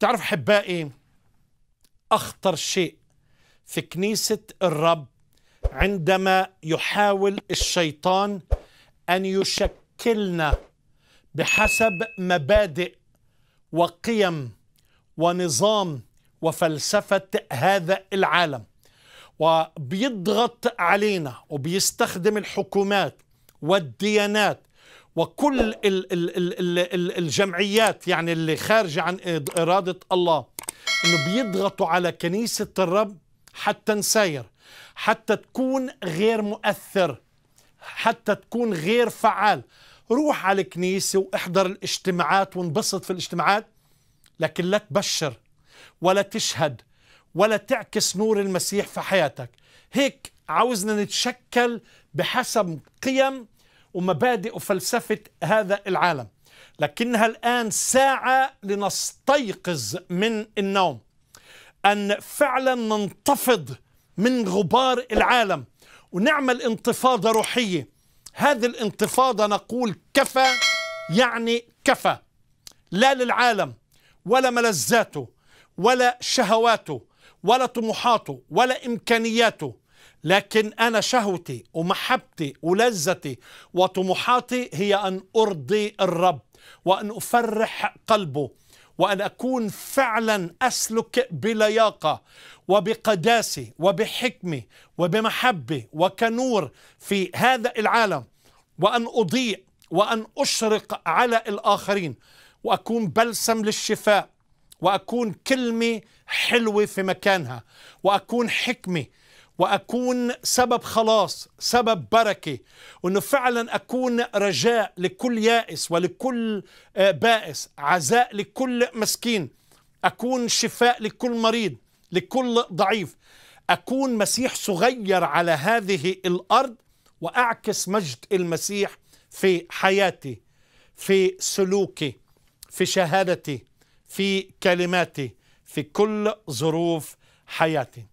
تعرف احبائي إيه؟ اخطر شيء في كنيسه الرب عندما يحاول الشيطان ان يشكلنا بحسب مبادئ وقيم ونظام وفلسفه هذا العالم وبيضغط علينا وبيستخدم الحكومات والديانات وكل ال ال ال ال الجمعيات يعني اللي خارجة عن إرادة الله إنه بيضغطوا على كنيسة الرب حتى نساير حتى تكون غير مؤثر حتى تكون غير فعال روح على الكنيسة واحضر الاجتماعات وانبسط في الاجتماعات لكن لا تبشر ولا تشهد ولا تعكس نور المسيح في حياتك هيك عاوزنا نتشكل بحسب قيم ومبادئ وفلسفة هذا العالم لكنها الآن ساعة لنستيقظ من النوم أن فعلا ننتفض من غبار العالم ونعمل انتفاضة روحية هذه الانتفاضة نقول كفى يعني كفى لا للعالم ولا ملذاته ولا شهواته ولا طموحاته ولا إمكانياته لكن أنا شهوتي ومحبتي ولذتي وطموحاتي هي أن أرضي الرب وأن أفرح قلبه وأن أكون فعلا أسلك بلياقة وبقداسة وبحكمة وبمحبة وكنور في هذا العالم وأن أضيء وأن أشرق على الآخرين وأكون بلسم للشفاء وأكون كلمة حلوة في مكانها وأكون حكمة واكون سبب خلاص سبب بركه وانه فعلا اكون رجاء لكل يائس ولكل آه، بائس عزاء لكل مسكين اكون شفاء لكل مريض لكل ضعيف اكون مسيح صغير على هذه الارض واعكس مجد المسيح في حياتي في سلوكي في شهادتي في كلماتي في كل ظروف حياتي